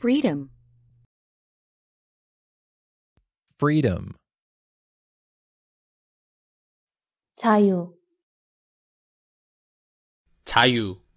Freedom. Freedom. 자유. 자유.